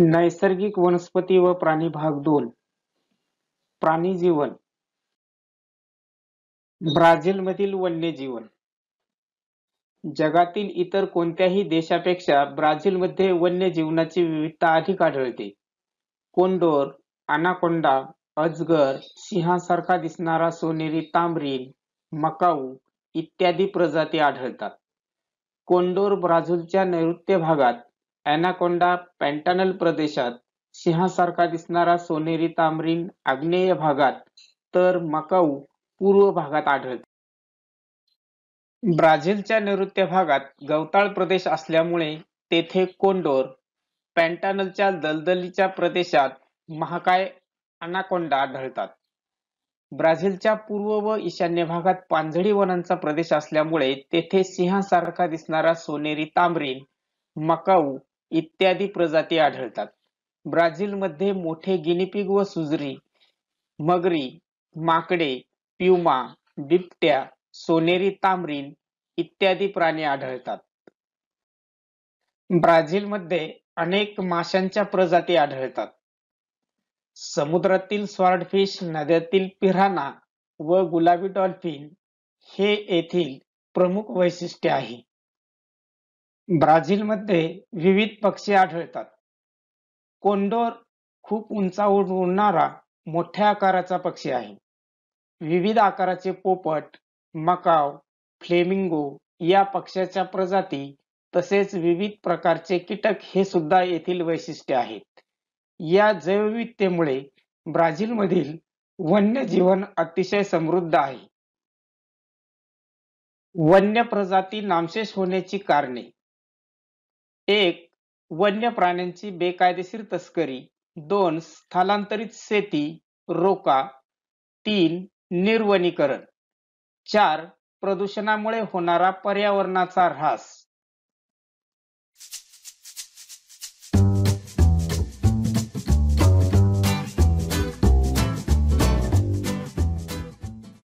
नैसर्गिक वनस्पती व प्राणी भाग दोन प्राणी जीवन ब्राझीलमधील वन्यजीवन जगातील इतर कोणत्याही देशापेक्षा ब्राझीलमध्ये वन्य जीवनाची विविधता अधिक आढळते कोंडोर अनाकोंडा अजगर सिंहासारखा दिसणारा सोनेरी तांबरी मकाऊ इत्यादी प्रजाती आढळतात कोंडोर ब्राझीलच्या नैऋत्य भागात अॅनाकोंडा पॅन्टानल प्रदेशात सिंहासारखा दिसणारा सोनेरी तामरीन आग्नेय भागात तर मकाऊ पूर्व भागात आढळते ब्राझीलच्या नैऋत्य भागात गवताळ प्रदेश असल्यामुळे तेथे कोंडोर पॅन्टानलच्या दलदलीच्या प्रदेशात महाकाय अनाकोंडा आढळतात ब्राझीलच्या पूर्व व ईशान्य भागात पांझडी वनांचा प्रदेश असल्यामुळे तेथे सिंहासारखा दिसणारा सोनेरी तांबरीन मकाऊ इत्यादी प्रजाती आढळतात ब्राझीलमध्ये मोठे गिनीपिग व सुजरी मगरी माकडे प्युमा बिबट्या सोनेरी तांबरीन इत्यादी प्राणी आढळतात ब्राझीलमध्ये अनेक माशांच्या प्रजाती आढळतात समुद्रातील स्वार्डफिश नद्यातील पिराना व गुलाबी डॉल्फिन हे येथील प्रमुख वैशिष्ट्य आहे ब्राझीलमध्ये विविध पक्षी आढळतात कोंडोर खूप उंचावर उडणारा मोठ्या आकाराचा पक्षी आहे विविध आकाराचे पोपट मकाव फ्लेमिंगो या पक्ष्याच्या प्रजाती तसेच विविध प्रकारचे कीटक हे सुद्धा येथील वैशिष्ट्य आहेत या जैवविविधतेमुळे ब्राझीलमधील वन्य जीवन अतिशय समृद्ध आहे वन्य प्रजाती नामशेष होण्याची कारणे एक वन्य प्राण्यांची बेकायदेशीर तस्करी दोन स्थलांतरित शेती रोका तीन निर्वनीकरण चार प्रदूषणामुळे होणारा पर्यावरणाचा ऱ्हास